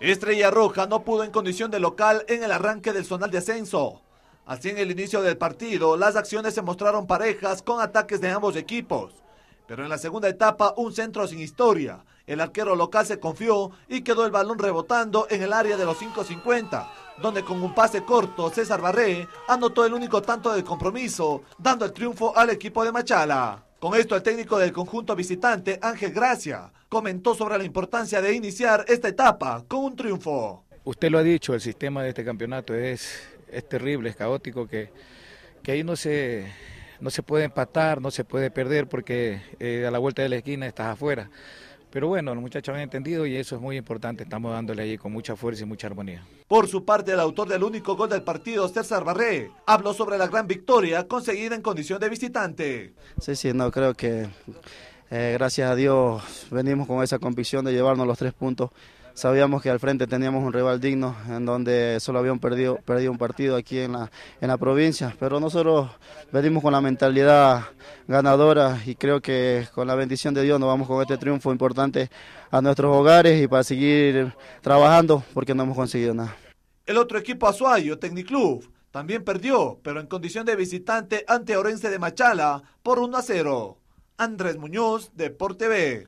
Estrella Roja no pudo en condición de local en el arranque del zonal de ascenso, Así en el inicio del partido, las acciones se mostraron parejas con ataques de ambos equipos. Pero en la segunda etapa, un centro sin historia. El arquero local se confió y quedó el balón rebotando en el área de los 5.50, donde con un pase corto César Barré anotó el único tanto de compromiso, dando el triunfo al equipo de Machala. Con esto, el técnico del conjunto visitante, Ángel Gracia, comentó sobre la importancia de iniciar esta etapa con un triunfo. Usted lo ha dicho, el sistema de este campeonato es, es terrible, es caótico, que, que ahí no se, no se puede empatar, no se puede perder, porque eh, a la vuelta de la esquina estás afuera. Pero bueno, los muchachos han entendido y eso es muy importante. Estamos dándole ahí con mucha fuerza y mucha armonía. Por su parte, el autor del único gol del partido, César Barré, habló sobre la gran victoria conseguida en condición de visitante. Sí, sí, no, creo que eh, gracias a Dios venimos con esa convicción de llevarnos los tres puntos. Sabíamos que al frente teníamos un rival digno, en donde solo habían perdido, perdido un partido aquí en la, en la provincia, pero nosotros venimos con la mentalidad ganadora y creo que con la bendición de Dios nos vamos con este triunfo importante a nuestros hogares y para seguir trabajando porque no hemos conseguido nada. El otro equipo Azuayo, Tecniclub, también perdió, pero en condición de visitante ante Orense de Machala por 1 a 0. Andrés Muñoz, Deporte B.